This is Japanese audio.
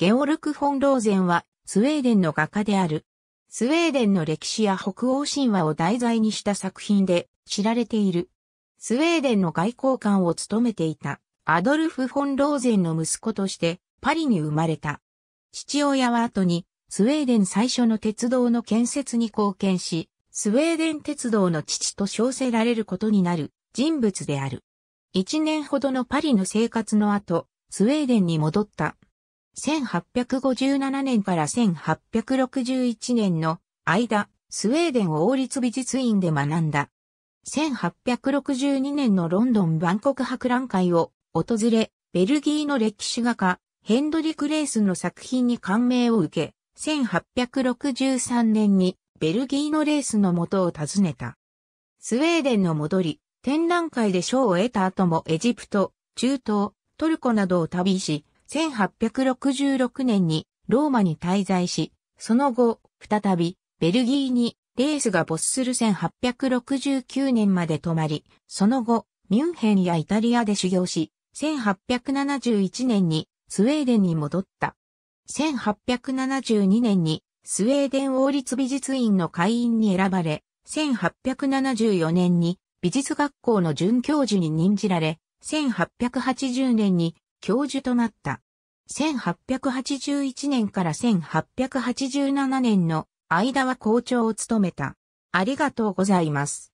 ゲオルク・フォン・ローゼンは、スウェーデンの画家である。スウェーデンの歴史や北欧神話を題材にした作品で知られている。スウェーデンの外交官を務めていたアドルフ・フォン・ローゼンの息子としてパリに生まれた。父親は後にスウェーデン最初の鉄道の建設に貢献し、スウェーデン鉄道の父と称せられることになる人物である。一年ほどのパリの生活の後、スウェーデンに戻った1857年から1861年の間、スウェーデン王立美術院で学んだ。1862年のロンドン万国博覧会を訪れ、ベルギーの歴史画家、ヘンドリク・レースの作品に感銘を受け、1863年にベルギーのレースの元を訪ねた。スウェーデンの戻り、展覧会で賞を得た後もエジプト、中東、トルコなどを旅し、1866年にローマに滞在し、その後、再び、ベルギーに、レースが没する1869年まで止まり、その後、ミュンヘンやイタリアで修行し、1871年にスウェーデンに戻った。1872年にスウェーデン王立美術院の会員に選ばれ、1874年に美術学校の准教授に任じられ、1880年に教授となった。1881年から1887年の間は校長を務めた。ありがとうございます。